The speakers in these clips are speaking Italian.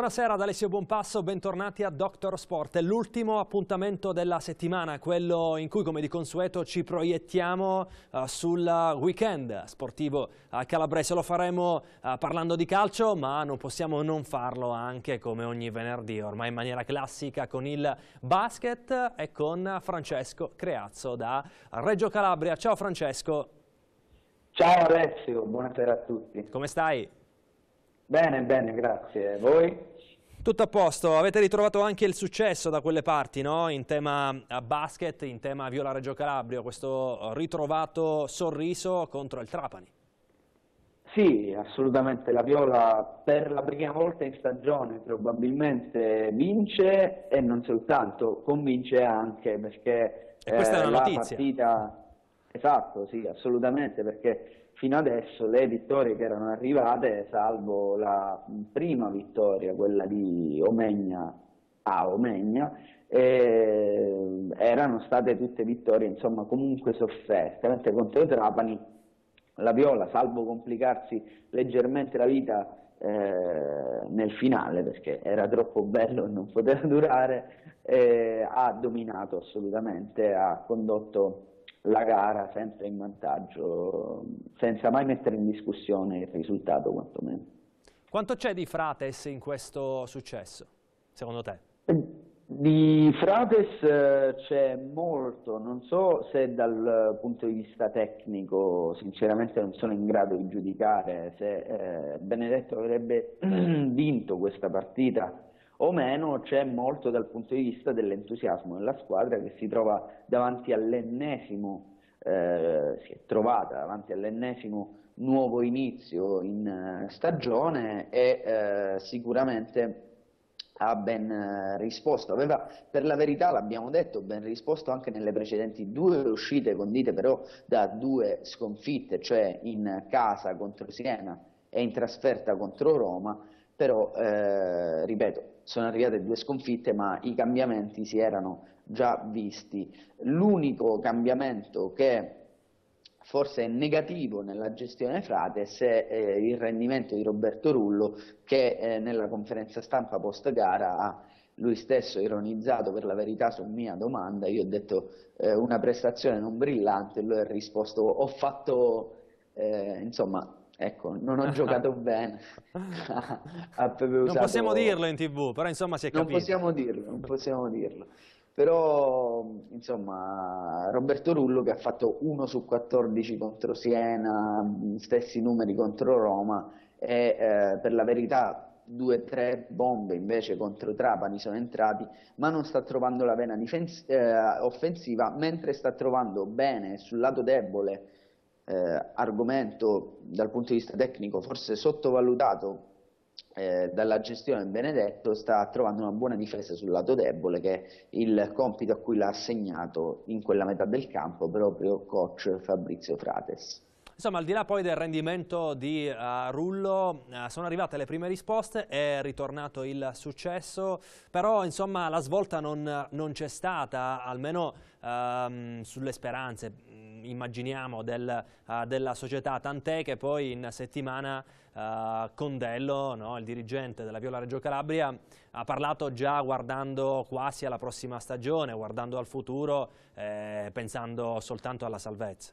Buonasera ad Alessio Bonpasso, bentornati a Doctor Sport. È l'ultimo appuntamento della settimana, quello in cui come di consueto ci proiettiamo uh, sul weekend sportivo uh, calabrese. Lo faremo uh, parlando di calcio, ma non possiamo non farlo anche come ogni venerdì, ormai in maniera classica con il basket e con Francesco Creazzo da Reggio Calabria. Ciao Francesco. Ciao Alessio, buonasera a tutti. Come stai? Bene, bene, grazie. Voi? Tutto a posto, avete ritrovato anche il successo da quelle parti, no? in tema basket, in tema Viola Reggio Calabria, questo ritrovato sorriso contro il Trapani. Sì, assolutamente, la Viola per la prima volta in stagione probabilmente vince e non soltanto, convince anche perché e questa eh, è una la notizia. partita... Esatto, sì, assolutamente, perché fino adesso le vittorie che erano arrivate, salvo la prima vittoria, quella di Omegna a Omegna, eh, erano state tutte vittorie insomma comunque sofferte, mentre contro Trapani la Viola, salvo complicarsi leggermente la vita eh, nel finale perché era troppo bello e non poteva durare, eh, ha dominato assolutamente, ha condotto la gara sempre in vantaggio, senza mai mettere in discussione il risultato quantomeno. Quanto c'è di Frates in questo successo, secondo te? Di Frates eh, c'è molto, non so se dal punto di vista tecnico, sinceramente non sono in grado di giudicare se eh, Benedetto avrebbe vinto questa partita o meno c'è molto dal punto di vista dell'entusiasmo della squadra che si trova davanti all'ennesimo eh, si è trovata davanti all'ennesimo nuovo inizio in eh, stagione e eh, sicuramente ha ben eh, risposto, aveva per la verità, l'abbiamo detto, ben risposto anche nelle precedenti due uscite condite però da due sconfitte, cioè in casa contro Siena e in trasferta contro Roma, però eh, ripeto, sono arrivate due sconfitte, ma i cambiamenti si erano già visti. L'unico cambiamento che forse è negativo nella gestione Frates è eh, il rendimento di Roberto Rullo che eh, nella conferenza stampa post gara ha lui stesso ironizzato per la verità su mia domanda, io ho detto eh, una prestazione non brillante, lui ha risposto ho fatto eh, insomma Ecco, non ho giocato bene a Pepe Usato. Non possiamo dirlo in tv, però insomma si è capito. Non possiamo dirlo, non possiamo dirlo. Però, insomma, Roberto Rullo che ha fatto 1 su 14 contro Siena, stessi numeri contro Roma e eh, per la verità 2-3 bombe invece contro Trapani sono entrati, ma non sta trovando la vena eh, offensiva, mentre sta trovando bene sul lato debole eh, argomento dal punto di vista tecnico forse sottovalutato eh, dalla gestione Benedetto, sta trovando una buona difesa sul lato debole, che è il compito a cui l'ha assegnato in quella metà del campo proprio coach Fabrizio Frates. Insomma, al di là poi del rendimento di uh, Rullo, uh, sono arrivate le prime risposte, è ritornato il successo, però insomma la svolta non, non c'è stata, almeno uh, sulle speranze, mm, immaginiamo, del, eh, della società, tant'è che poi in settimana Condello, no, il dirigente della Viola Reggio Calabria, ha parlato già guardando quasi alla prossima stagione, guardando al futuro, eh, pensando soltanto alla salvezza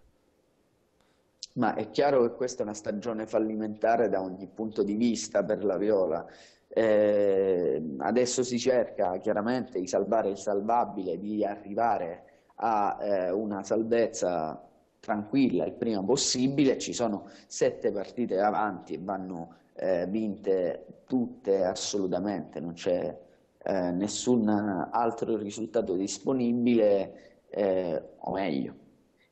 ma è chiaro che questa è una stagione fallimentare da ogni punto di vista per la Viola. Eh, adesso si cerca chiaramente di salvare il salvabile, di arrivare a eh, una salvezza tranquilla il prima possibile, ci sono sette partite avanti e vanno eh, vinte tutte assolutamente, non c'è eh, nessun altro risultato disponibile, eh, o meglio,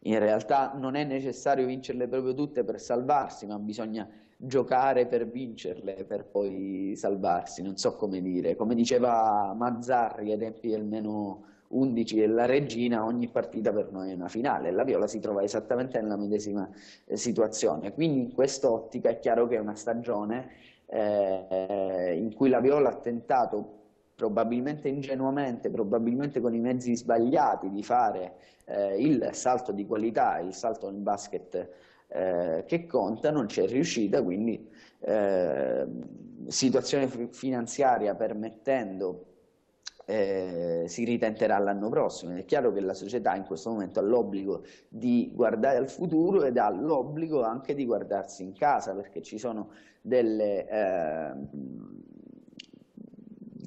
in realtà non è necessario vincerle proprio tutte per salvarsi, ma bisogna giocare per vincerle, per poi salvarsi, non so come dire. Come diceva Mazzarri ai tempi del meno 11 della regina, ogni partita per noi è una finale. La Viola si trova esattamente nella medesima eh, situazione. Quindi in quest'ottica è chiaro che è una stagione eh, eh in cui la Viola ha tentato probabilmente ingenuamente, probabilmente con i mezzi sbagliati di fare eh, il salto di qualità, il salto in basket eh, che conta, non c'è riuscita, quindi eh, situazione finanziaria permettendo eh, si ritenterà l'anno prossimo. È chiaro che la società in questo momento ha l'obbligo di guardare al futuro ed ha l'obbligo anche di guardarsi in casa perché ci sono delle, eh,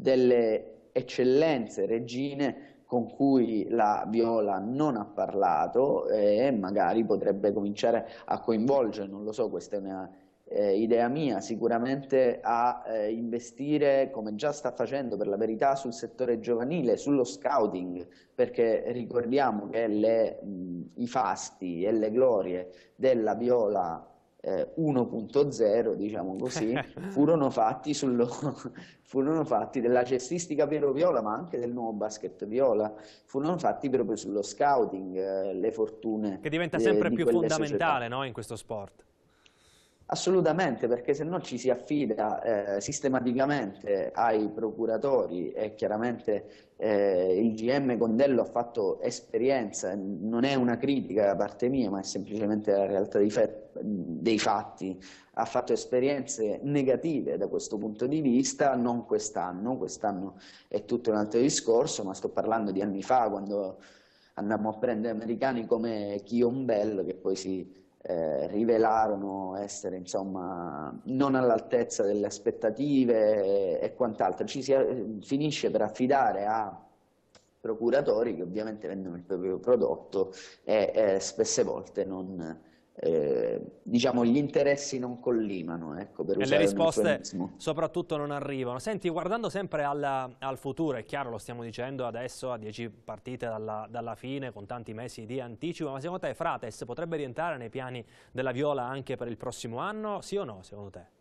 delle eccellenze regine con cui la Viola non ha parlato e magari potrebbe cominciare a coinvolgere, non lo so, questa è una eh, idea mia, sicuramente a eh, investire, come già sta facendo per la verità, sul settore giovanile, sullo scouting, perché ricordiamo che le, mh, i fasti e le glorie della Viola eh, 1.0, diciamo così, furono fatti, sullo, furono fatti della cestistica vero Viola, ma anche del nuovo basket Viola, furono fatti proprio sullo scouting, eh, le fortune. Che diventa eh, sempre di più fondamentale no, in questo sport. Assolutamente, perché se no ci si affida eh, sistematicamente ai procuratori e chiaramente eh, il GM Condello ha fatto esperienza, non è una critica da parte mia, ma è semplicemente la realtà dei, dei fatti, ha fatto esperienze negative da questo punto di vista, non quest'anno, quest'anno è tutto un altro discorso, ma sto parlando di anni fa quando andammo a prendere americani come Kion Bell che poi si eh, rivelarono essere insomma, non all'altezza delle aspettative e, e quant'altro. Ci si eh, finisce per affidare a procuratori che ovviamente vendono il proprio prodotto e eh, spesse volte non, eh, diciamo, gli interessi non collimano. Ecco, per e le risposte soprattutto non arrivano. Senti, guardando sempre alla, al futuro, è chiaro, lo stiamo dicendo adesso a 10 partite dalla, dalla, fine, con tanti mesi di anticipo, ma secondo te Frates potrebbe rientrare nei piani della Viola anche per il prossimo anno, sì o no, secondo te?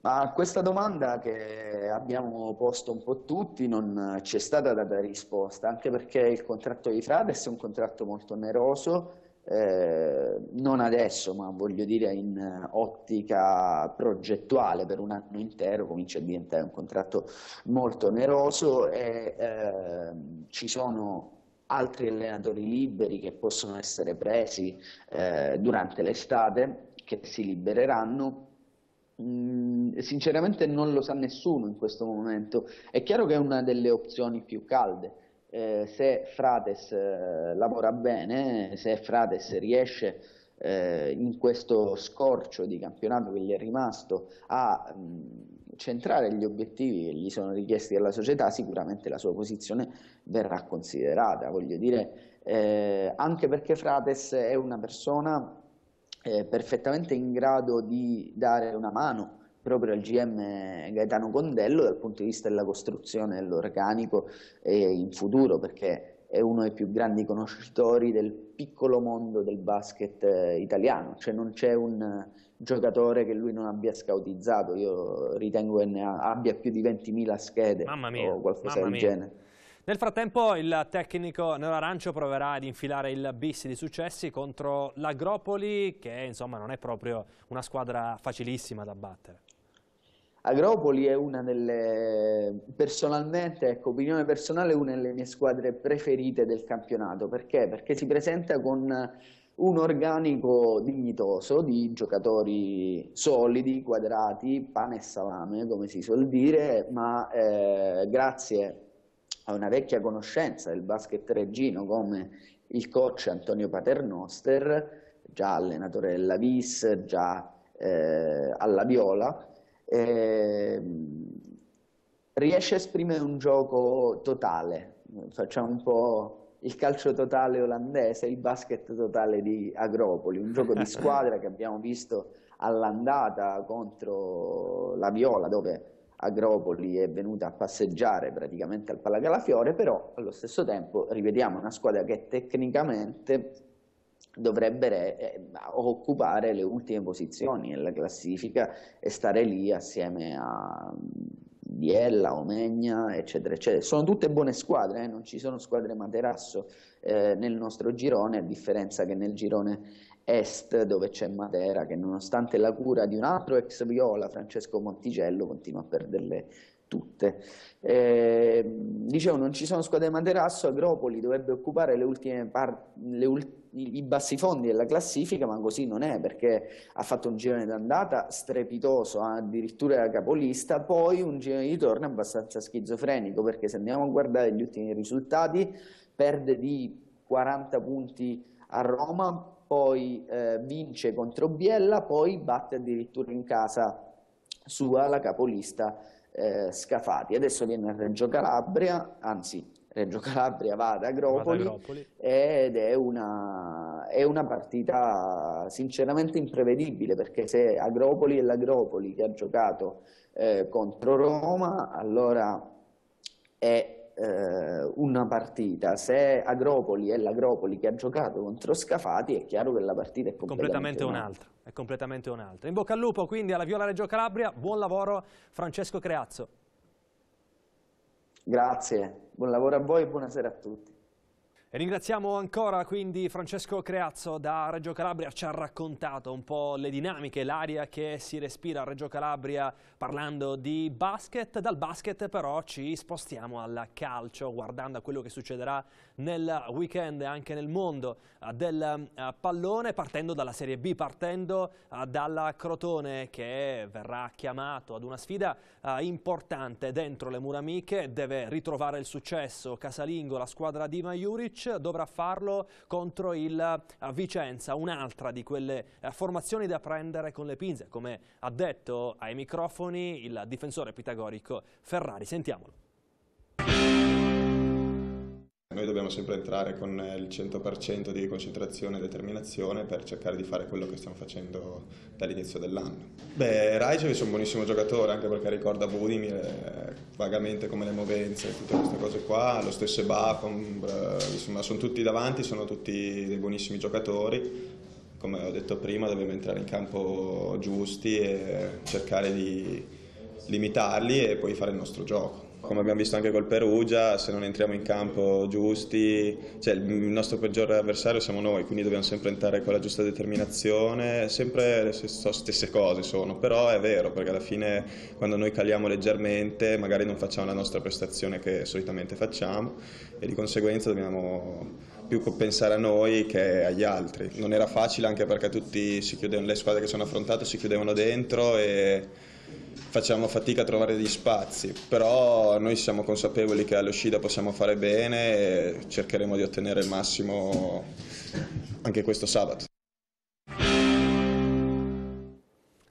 A questa domanda che abbiamo posto un po' tutti non c'è stata data risposta, anche perché il contratto di Frates è un contratto molto oneroso, eh, non adesso, ma voglio dire in eh, ottica progettuale per un anno intero, comincia a diventare un contratto molto oneroso e eh, ci sono altri allenatori liberi che possono essere presi eh, durante l'estate, che si libereranno. Mm, sinceramente non lo sa nessuno in questo momento. È chiaro che è una delle opzioni più calde eh, se Frates eh, lavora bene, se Frates riesce eh, in questo scorcio di campionato che gli è rimasto a mh, centrare gli obiettivi che gli sono richiesti dalla società, sicuramente la sua posizione verrà considerata, voglio dire, eh, anche perché Frates è una persona eh, perfettamente in grado di dare una mano proprio al GM Gaetano Condello dal punto di vista della costruzione dell'organico e in futuro, perché è uno dei più grandi conoscitori del piccolo mondo del basket eh, italiano, cioè non c'è un giocatore che lui non abbia scautizzato, io ritengo che ne abbia più di 20.000 schede mia, o qualcosa del mia. genere. Nel frattempo il tecnico Nero Arancio proverà ad infilare il bis di successi contro l'Agropoli che insomma non è proprio una squadra facilissima da battere. Agropoli è una delle, personalmente, ecco, opinione personale, una delle mie squadre preferite del campionato. Perché? Perché si presenta con un organico dignitoso di giocatori solidi, quadrati, pane e salame, come si suol dire, ma eh, grazie a una vecchia conoscenza del basket reggino come il coach Antonio Paternoster, già allenatore della VIS, già eh, alla Viola, eh, riesce a esprimere un gioco totale, facciamo un po' il calcio totale olandese, il basket totale di Agropoli, un gioco di squadra che abbiamo visto all'andata contro la Viola, dove Agropoli è venuta a passeggiare praticamente al Palagalafiore, però allo stesso tempo rivediamo una squadra che tecnicamente dovrebbe eh, eh, occupare le ultime posizioni nella classifica e stare lì assieme a mm, Biella, Omegna, eccetera, eccetera. Sono tutte buone squadre, eh? non ci sono squadre materasso eh, nel nostro girone, a differenza che nel girone est dove c'è Matera, che nonostante la cura di un altro ex viola, Francesco Monticello, continua a perderle tutte. Eh, dicevo, non ci sono squadre materasso, Agropoli dovrebbe occupare le ultime, le ultime i, bassi fondi della classifica, ma così non è perché ha fatto un girone d'andata strepitoso, addirittura da capolista, poi un girone di ritorno abbastanza schizofrenico perché se andiamo a guardare gli ultimi risultati perde di 40 punti a Roma, poi eh, vince contro Biella, poi batte addirittura in casa sua la capolista eh, Scafati. Adesso viene a Reggio Calabria, anzi Reggio Calabria va ad Agropoli, va ad Agropoli. ed è una, è una, partita sinceramente imprevedibile perché se Agropoli è l'Agropoli che ha giocato eh, contro Roma allora è eh, una partita, se Agropoli è l'Agropoli che ha giocato contro Scafati è chiaro che la partita è completamente, completamente un'altra. È completamente un'altra. In bocca al lupo quindi alla Viola Reggio Calabria, buon lavoro Francesco Creazzo. Grazie. Buon lavoro a voi e buonasera a tutti. E ringraziamo ancora quindi Francesco Creazzo da Reggio Calabria, ci ha raccontato un po' le dinamiche, l'aria che si respira a Reggio Calabria parlando di basket. Dal basket però ci spostiamo al calcio, guardando a quello che succederà nel weekend anche nel mondo eh, del eh, pallone partendo dalla Serie B, partendo eh, dalla Crotone che verrà chiamato ad una sfida importante dentro le mura amiche, deve ritrovare il successo casalingo, la squadra di Majuric dovrà farlo contro il Vicenza, un'altra di quelle formazioni da prendere con le pinze, come ha detto ai microfoni il difensore pitagorico Ferrari, sentiamolo noi dobbiamo sempre entrare con il 100% di concentrazione e determinazione per cercare di fare quello che stiamo facendo dall'inizio dell'anno. Beh, Rajcevic è un buonissimo giocatore anche perché ricorda Budimir eh, vagamente come le movenze, tutte queste cose qua, lo stesso Bafam, mm, eh, insomma sono tutti davanti, sono tutti dei buonissimi giocatori, come ho detto prima dobbiamo entrare in campo giusti e cercare di limitarli e poi fare il nostro gioco. Come abbiamo visto anche col Perugia, se non entriamo in campo giusti, cioè il nostro peggior avversario siamo noi, quindi dobbiamo sempre entrare con la giusta determinazione, sempre le stesse cose sono, però è vero perché alla fine quando noi caliamo leggermente magari non facciamo la nostra prestazione che solitamente facciamo e di conseguenza dobbiamo più pensare a noi che agli altri. Non era facile anche perché tutti si chiudevano, le squadre che sono affrontate si chiudevano dentro e facciamo fatica a trovare degli spazi, però noi siamo consapevoli che all'uscita possiamo fare bene e cercheremo di ottenere il massimo anche questo sabato.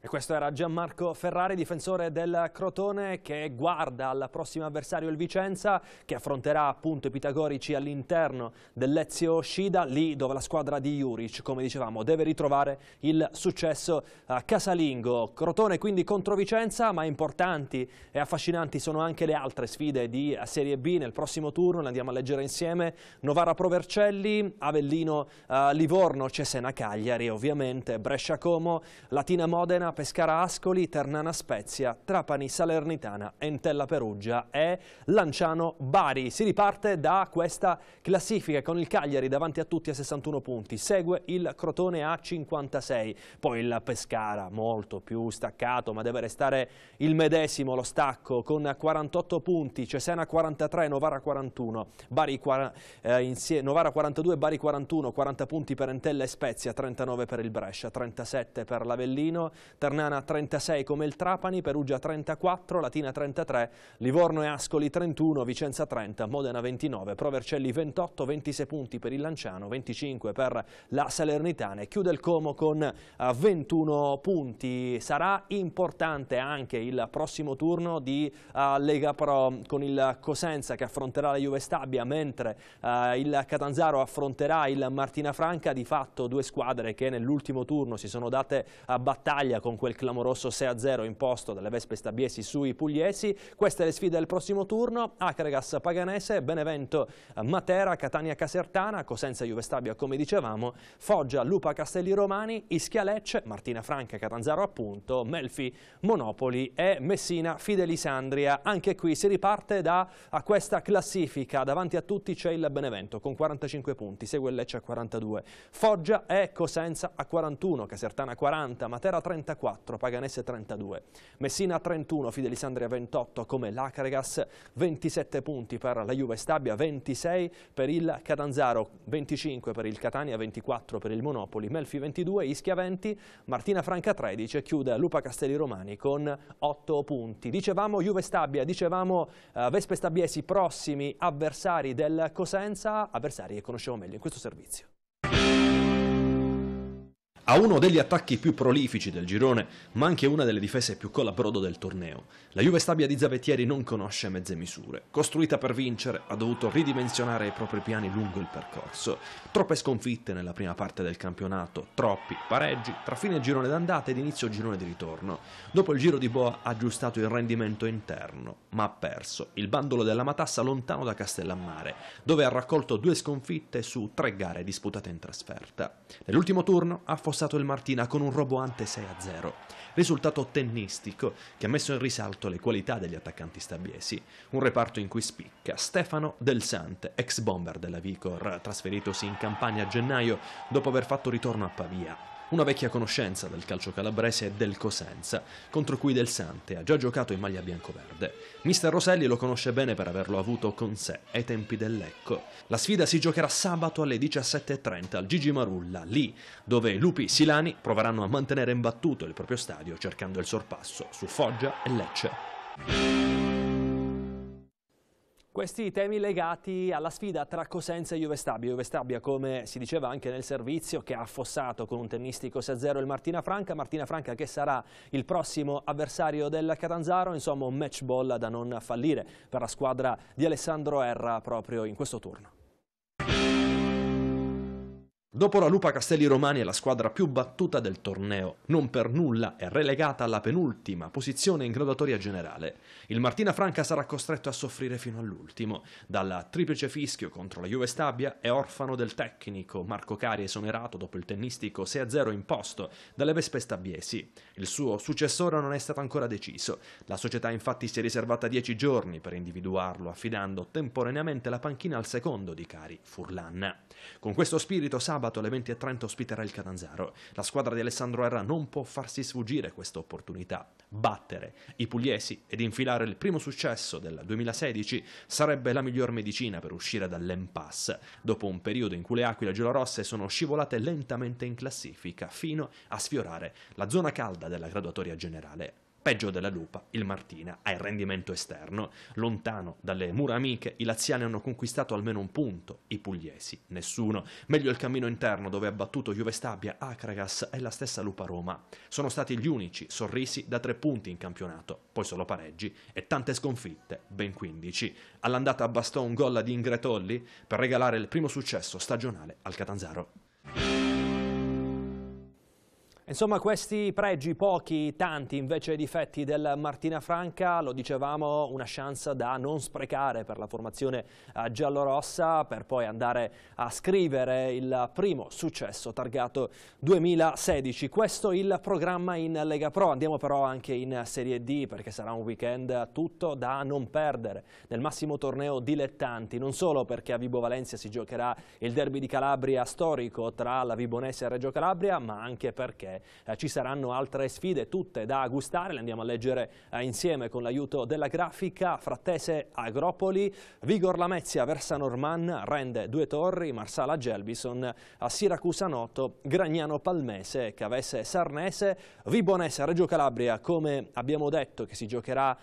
E questo era Gianmarco Ferrari, difensore del Crotone, che guarda al prossimo avversario il Vicenza, che affronterà appunto i pitagorici all'interno del Lezio Scida, lì dove la squadra di Juric, come dicevamo, deve ritrovare il successo casalingo. Crotone quindi contro Vicenza, ma importanti e affascinanti sono anche le altre sfide di Serie B nel prossimo turno, le andiamo a leggere insieme. Novara Provercelli, Avellino eh, Livorno, Cesena Cagliari, ovviamente Brescia Como, Latina Modena, Pescara Ascoli, Ternana Spezia, Trapani Salernitana, Entella Perugia e Lanciano Bari. Si riparte da questa classifica con il Cagliari davanti a tutti a 61 punti, segue il Crotone a 56, poi il Pescara molto più staccato ma deve restare il medesimo lo stacco con 48 punti, Cesena 43, Novara 41, Bari, eh, insieme, Novara 42, Bari 41, 40 punti per Entella e Spezia, 39 per il Brescia, 37 per l'Avellino, Ternana 36 come il Trapani, Perugia 34, Latina 33, Livorno e Ascoli 31, Vicenza 30, Modena 29, Provercelli 28, 26 punti per il Lanciano, 25 per la Salernitana e chiude il Como con 21 eh, punti. Sarà importante anche il prossimo turno di eh, Lega Pro con il Cosenza che affronterà la Juve Stabia, mentre eh, il Catanzaro affronterà il Martina Franca, di fatto due squadre che nell'ultimo turno si sono date a battaglia con quel clamoroso 6-0 imposto dalle Vespe Stabiesi sui Pugliesi. Queste le sfide del prossimo turno, Acregas Paganese, Benevento Matera, Catania Casertana, Cosenza Juve Stabia come dicevamo, Foggia Lupa Castelli Romani, Ischia Lecce, Martina Franca Catanzaro appunto, Melfi Monopoli e Messina Fidelisandria. Anche qui si riparte da questa classifica, davanti a tutti c'è il Benevento con 45 punti, segue il Lecce a 42, Foggia e Cosenza a 41, Casertana 40, Matera 34, 34, Paganese 32, Messina 31, Fidelisandria 28 come l'Acregas, 27 punti per la Juve Stabia, 26 per il Catanzaro, 25 per il Catania, 24 per il Monopoli, Melfi 22, Ischia 20, Martina Franca 13 e chiude Lupa Castelli Romani con 8 punti. Dicevamo Juve Stabia, dicevamo uh, eh, Vespe Stabiesi prossimi avversari del Cosenza, avversari che conoscevo meglio in questo servizio. Ha uno degli attacchi più prolifici del girone, ma anche una delle difese più colabrodo del torneo. La Juve Stabia di Zavettieri non conosce mezze misure. Costruita per vincere, ha dovuto ridimensionare i propri piani lungo il percorso. Troppe sconfitte nella prima parte del campionato, troppi pareggi tra fine girone d'andata ed inizio girone di ritorno. Dopo il giro di Boa ha aggiustato il rendimento interno, ma ha perso il bandolo della matassa lontano da Castellammare, dove ha raccolto due sconfitte su tre gare disputate in trasferta. Nell'ultimo turno ha affossato spostato il Martina con un roboante 6-0. Risultato tennistico che ha messo in risalto le qualità degli attaccanti stabiesi. Un reparto in cui spicca Stefano Del Sante, ex bomber della Vicor, trasferitosi in campagna a gennaio dopo aver fatto ritorno a Pavia una vecchia conoscenza del calcio calabrese del Cosenza, contro cui Del Sante ha già giocato in maglia biancoverde. Mister Roselli lo conosce bene per averlo avuto con sé ai tempi del Lecco. La sfida si giocherà sabato alle 17.30 al Gigi Marulla, lì dove i lupi silani proveranno a mantenere imbattuto il proprio stadio cercando il sorpasso su Foggia e Lecce. Questi temi legati alla sfida tra Cosenza e Juve Stabia. Juve Stabia, come si diceva anche nel servizio, che ha affossato con un tennistico 6-0 il Martina Franca. Martina Franca che sarà il prossimo avversario del Catanzaro. Insomma, un match ball da non fallire per la squadra di Alessandro Erra proprio in questo turno. Dopo la Lupa Castelli Romani è la squadra più battuta del torneo, non per nulla è relegata alla penultima posizione in graduatoria generale. Il Martina Franca sarà costretto a soffrire fino all'ultimo. Dalla triplice fischio contro la Juve Stabia è orfano del tecnico Marco Cari esonerato dopo il tennistico 6-0 imposto dalle Vespe Stabiesi. Il suo successore non è stato ancora deciso. La società infatti si è riservata 10 giorni per individuarlo affidando temporaneamente la panchina al secondo di Cari, Furlan. Con questo spirito sabato sabato alle 20.30 ospiterà il Catanzaro. La squadra di Alessandro Erra non può farsi sfuggire questa opportunità. Battere i pugliesi ed infilare il primo successo del 2016 sarebbe la miglior medicina per uscire dall'impasse, dopo un periodo in cui le aquile giallorosse sono scivolate lentamente in classifica fino a sfiorare la zona calda della graduatoria generale. Peggio della lupa, il Martina ha il rendimento esterno. Lontano dalle mura amiche, i laziani hanno conquistato almeno un punto, i pugliesi nessuno. Meglio il cammino interno dove ha battuto Juve Stabia, Acragas e la stessa Lupa Roma. Sono stati gli unici sorrisi da tre punti in campionato, poi solo pareggi e tante sconfitte, ben 15. All'andata bastò un gol ad Ingretolli per regalare il primo successo stagionale al Catanzaro. Insomma questi pregi, pochi, tanti invece i difetti del Martina Franca, lo dicevamo, una chance da non sprecare per la formazione eh, giallorossa per poi andare a scrivere il primo successo targato 2016. Questo il programma in Lega Pro, andiamo però anche in Serie D perché sarà un weekend tutto da non perdere nel massimo torneo dilettanti, non solo perché a Vibo Valencia si giocherà il derby di Calabria storico tra la Vibonese e Reggio Calabria, ma anche perché perché ci saranno altre sfide tutte da gustare, le andiamo a leggere eh, insieme con l'aiuto della grafica, Frattese Agropoli, Vigor Lamezia versa Norman, Rende Due Torri, Marsala Gelbison, a Siracusa Noto, Gragnano Palmese, Cavesse Sarnese, Vibonese Reggio Calabria come abbiamo detto che si giocherà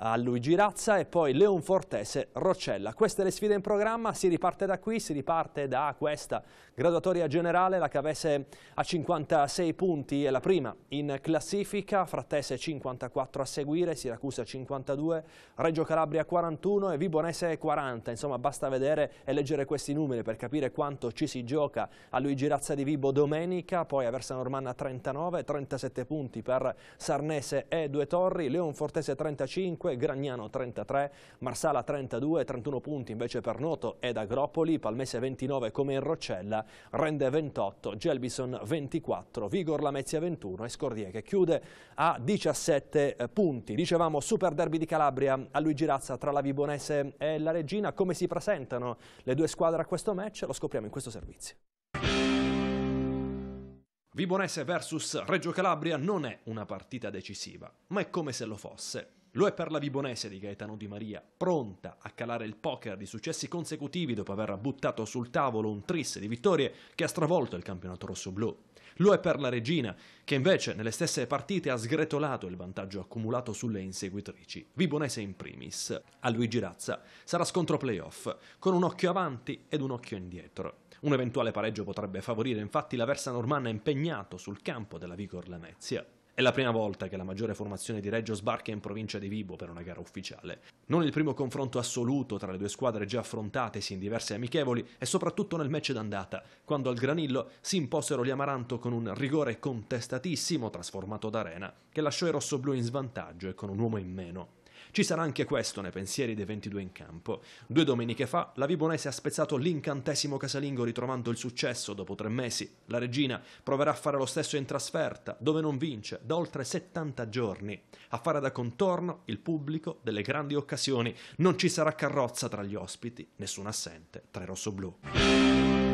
a Luigi Razza e poi Leon Fortese Roccella. Queste le sfide in programma, si riparte da qui, si riparte da questa graduatoria generale, la Cavese a 56 punti è la prima in classifica, Frattese 54 a seguire, Siracusa 52, Reggio Calabria 41 e Vibonese 40, insomma basta vedere e leggere questi numeri per capire quanto ci si gioca a Luigi Razza di Vibo domenica, poi a Normanna 39, 37 punti per Sarnese e Due Torri, Leon Fortese 35, 35, Gragnano 33, Marsala 32, 31 punti invece per Noto ed Agropoli, Palmese 29 come in Roccella, Rende 28, Gelbison 24, Vigor Lamezia 21 e Scordie che chiude a 17 eh, punti. Dicevamo Super Derby di Calabria a Luigi Razza tra la Vibonese e la Regina, come si presentano le due squadre a questo match? Lo scopriamo in questo servizio. Vibonese vs Reggio Calabria non è una partita decisiva, ma è come se lo fosse. Lo è per la Vibonese di Gaetano Di Maria, pronta a calare il poker di successi consecutivi dopo aver buttato sul tavolo un tris di vittorie che ha stravolto il campionato rosso-blu. Lo è per la Regina, che invece nelle stesse partite ha sgretolato il vantaggio accumulato sulle inseguitrici, Vibonese in primis. A Luigi Razza sarà scontro playoff, con un occhio avanti ed un occhio indietro. Un eventuale pareggio potrebbe favorire infatti la Versa Normanna impegnato sul campo della Vigor Lamezia. È la prima volta che la maggiore formazione di Reggio sbarca in provincia di Vibo per una gara ufficiale. Non il primo confronto assoluto tra le due squadre già affrontatesi in diverse amichevoli e soprattutto nel match d'andata, quando al Granillo si imposero gli Amaranto con un rigore contestatissimo trasformato da d'arena, che lasciò i rossoblù in svantaggio e con un uomo in meno. Ci sarà anche questo nei pensieri dei 22 in campo. Due domeniche fa, la Vibonese ha spezzato l'incantesimo casalingo ritrovando il successo dopo tre mesi. La regina proverà a fare lo stesso in trasferta, dove non vince, da oltre 70 giorni. A fare da contorno il pubblico delle grandi occasioni. Non ci sarà carrozza tra gli ospiti, nessun assente tra i rossoblù.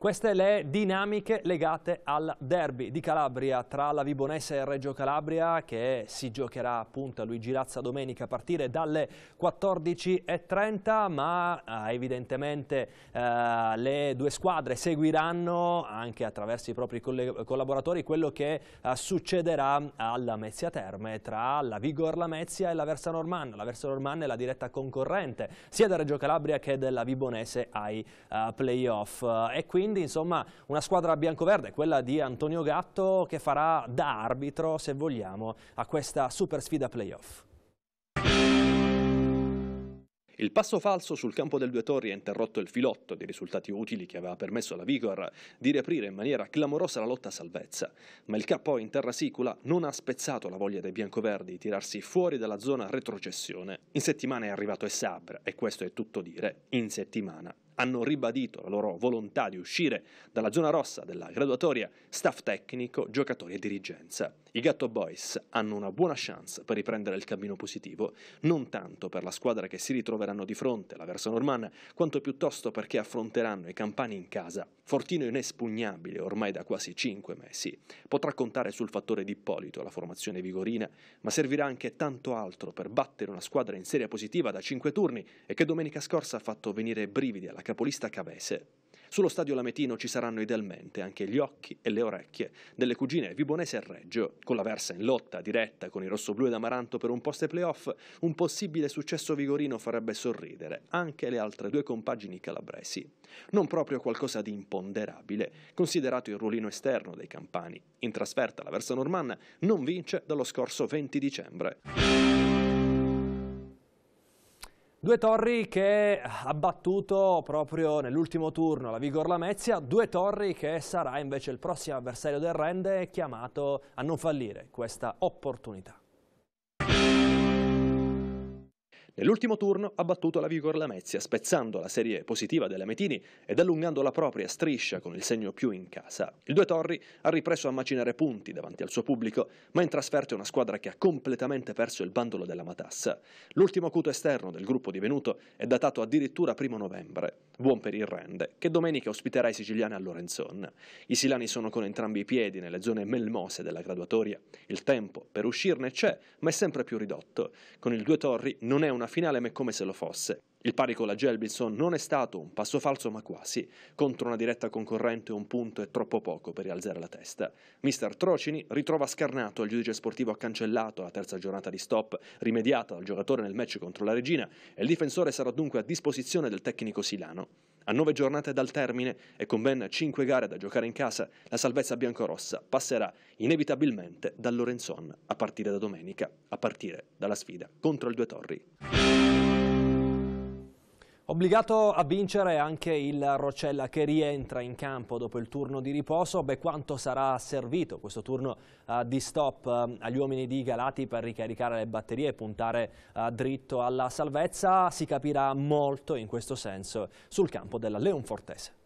Queste le dinamiche legate al derby di Calabria tra la Vibonese e Reggio Calabria che si giocherà appunto a Luigi Razza domenica a partire dalle 14.30 ma eh, evidentemente eh, le due squadre seguiranno anche attraverso i propri collaboratori quello che eh, succederà alla Mezia Terme tra la Vigor Lamezia e la Versa Normanna. La Versa Normanna è la diretta concorrente sia da Reggio Calabria che della Vibonese ai eh, playoff e quindi quindi insomma una squadra biancoverde, quella di Antonio Gatto, che farà da arbitro, se vogliamo, a questa super sfida playoff. Il passo falso sul campo del Due Torri ha interrotto il filotto di risultati utili che aveva permesso alla Vigor di riaprire in maniera clamorosa la lotta a salvezza, ma il KO in terra sicula non ha spezzato la voglia dei biancoverdi di tirarsi fuori dalla zona retrocessione. In settimana è arrivato Essabra e questo è tutto dire in settimana hanno ribadito la loro volontà di uscire dalla zona rossa della graduatoria staff tecnico, giocatori e dirigenza. I Gatto Boys hanno una buona chance per riprendere il cammino positivo, non tanto per la squadra che si ritroveranno di fronte, la Versa Normanna, quanto piuttosto perché affronteranno i campani in casa Fortino inespugnabile ormai da quasi cinque mesi. Potrà contare sul fattore di Ippolito, la formazione vigorina, ma servirà anche tanto altro per battere una squadra in serie positiva da cinque turni e che domenica scorsa ha fatto venire brividi alla capolista Cavese. Sullo stadio Lametino ci saranno idealmente anche gli occhi e le orecchie delle cugine Vibonese e Reggio, con la Versa in lotta diretta con i rossoblù ed Amaranto per un post playoff, un possibile successo vigorino farebbe sorridere anche le altre due compagini calabresi. Non proprio qualcosa di imponderabile, considerato il ruolino esterno dei campani. In trasferta la Versa Normanna non vince dallo scorso 20 dicembre. Due Torri che ha battuto proprio nell'ultimo turno la Vigor Lamezia, Due Torri che sarà invece il prossimo avversario del Rende chiamato a non fallire questa opportunità. Nell'ultimo turno ha battuto la Vigor Lamezia, spezzando la serie positiva delle Metini ed allungando la propria striscia con il segno più in casa. Il Due Torri ha ripreso a macinare punti davanti al suo pubblico, ma in trasferta è una squadra che ha completamente perso il bandolo della matassa. L'ultimo acuto esterno del gruppo di Venuto è datato addirittura primo novembre. Buon per il Rende, che domenica ospiterà i siciliani a Lorenzon. I silani sono con entrambi i piedi nelle zone melmose della graduatoria. Il tempo per uscirne c'è, ma è sempre più ridotto. Con il Due Torri non è una finale ma è come se lo fosse. Il pari con la Gelbinson non è stato un passo falso ma quasi. Contro una diretta concorrente un punto è troppo poco per rialzare la testa. Mister Trocini ritrova scarnato il giudice sportivo ha cancellato la terza giornata di stop rimediata dal giocatore nel match contro la Regina e il difensore sarà dunque a disposizione del tecnico Silano. A nove giornate dal termine e con ben cinque gare da giocare in casa, la salvezza biancorossa passerà inevitabilmente dal Lorenzon a partire da domenica, a partire dalla sfida contro il Due Torri. Obbligato a vincere anche il Rocella che rientra in campo dopo il turno di riposo, beh quanto sarà servito questo turno uh, di stop uh, agli uomini di Galati per ricaricare le batterie e puntare uh, dritto alla salvezza si capirà molto in questo senso sul campo della Leonfortese.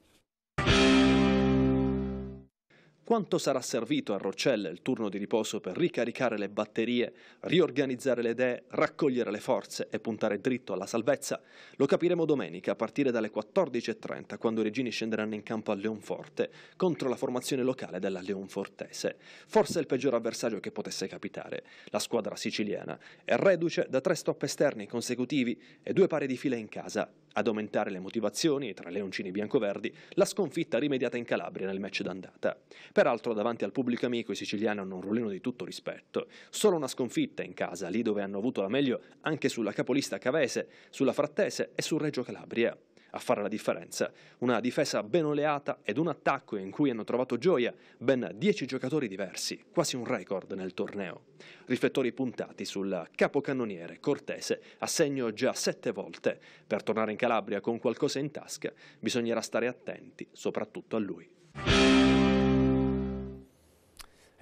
Quanto sarà servito a Rocelle il turno di riposo per ricaricare le batterie, riorganizzare le idee, raccogliere le forze e puntare dritto alla salvezza? Lo capiremo domenica a partire dalle 14.30 quando i regini scenderanno in campo a Leonforte contro la formazione locale della Leonfortese. Forse il peggior avversario che potesse capitare. La squadra siciliana è reduce da tre stop esterni consecutivi e due pari di fila in casa ad aumentare le motivazioni, e tra leoncini biancoverdi, la sconfitta rimediata in Calabria nel match d'andata. Peraltro davanti al pubblico amico i siciliani hanno un rullino di tutto rispetto. Solo una sconfitta in casa, lì dove hanno avuto la meglio anche sulla capolista Cavese, sulla Frattese e sul Reggio Calabria a fare la differenza. Una difesa ben oleata ed un attacco in cui hanno trovato gioia ben 10 giocatori diversi, quasi un record nel torneo. Riflettori puntati sul capocannoniere Cortese, a segno già sette volte. Per tornare in Calabria con qualcosa in tasca bisognerà stare attenti, soprattutto a lui.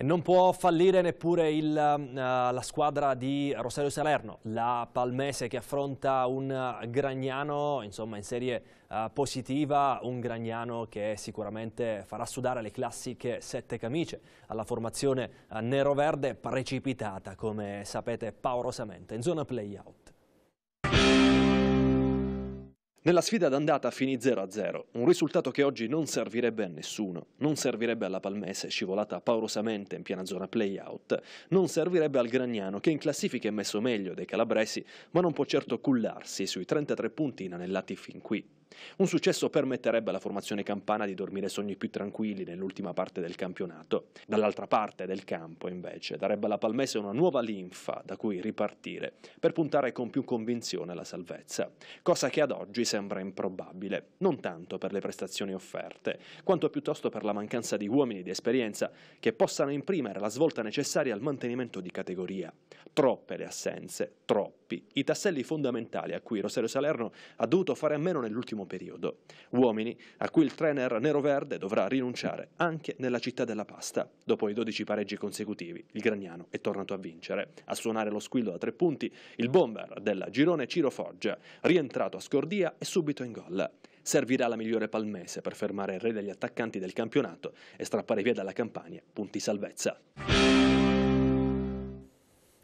Non può fallire neppure il, uh, la squadra di Rosario Salerno, la Palmese che affronta un Gragnano insomma, in serie uh, positiva, un Gragnano che sicuramente farà sudare le classiche sette camicie alla formazione uh, nero-verde precipitata, come sapete paurosamente, in zona play-out. Nella sfida d'andata finì 0-0, un risultato che oggi non servirebbe a nessuno, non servirebbe alla Palmese scivolata paurosamente in piena zona play-out, non servirebbe al Gragnano che in classifica è messo meglio dei calabresi ma non può certo cullarsi sui 33 punti inanellati fin qui. Un successo permetterebbe alla formazione campana di dormire sogni più tranquilli nell'ultima parte del campionato. Dall'altra parte del campo, invece, darebbe alla Palmese una nuova linfa da cui ripartire per puntare con più convinzione alla salvezza, cosa che ad oggi sembra improbabile, non tanto per le prestazioni offerte, quanto piuttosto per la mancanza di uomini di esperienza che possano imprimere la svolta necessaria al mantenimento di categoria. Troppe le assenze, troppe colpi, i tasselli fondamentali a cui Rosario Salerno ha dovuto fare a meno nell'ultimo periodo. Uomini a cui il trainer nero-verde dovrà rinunciare anche nella città della pasta. Dopo i 12 pareggi consecutivi, il Gragnano è tornato a vincere. A suonare lo squillo da tre punti, il bomber della Girone Ciro Foggia, rientrato a scordia e subito in gol. Servirà la migliore palmese per fermare il re degli attaccanti del campionato e strappare via dalla campagna punti salvezza.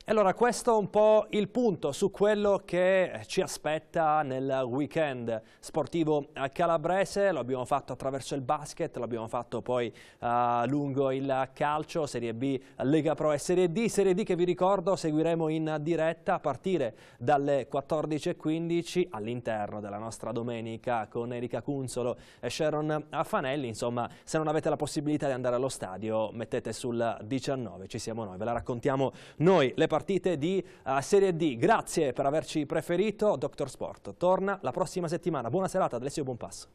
Allora, questo è un po' il punto su quello che ci aspetta nel weekend sportivo calabrese, lo abbiamo fatto attraverso il basket, l'abbiamo fatto poi uh, lungo il calcio, Serie B, Lega Pro e Serie D, Serie D che vi ricordo seguiremo in diretta a partire dalle 14.15 all'interno della nostra domenica con Erika Cunzolo e Sharon Affanelli, insomma se non avete la possibilità di andare allo stadio mettete sul 19, ci siamo noi, ve la raccontiamo noi. Le partite di eh, Serie D. Grazie per averci preferito. Dr. Sport torna la prossima settimana. Buona serata, Alessio Buon passo.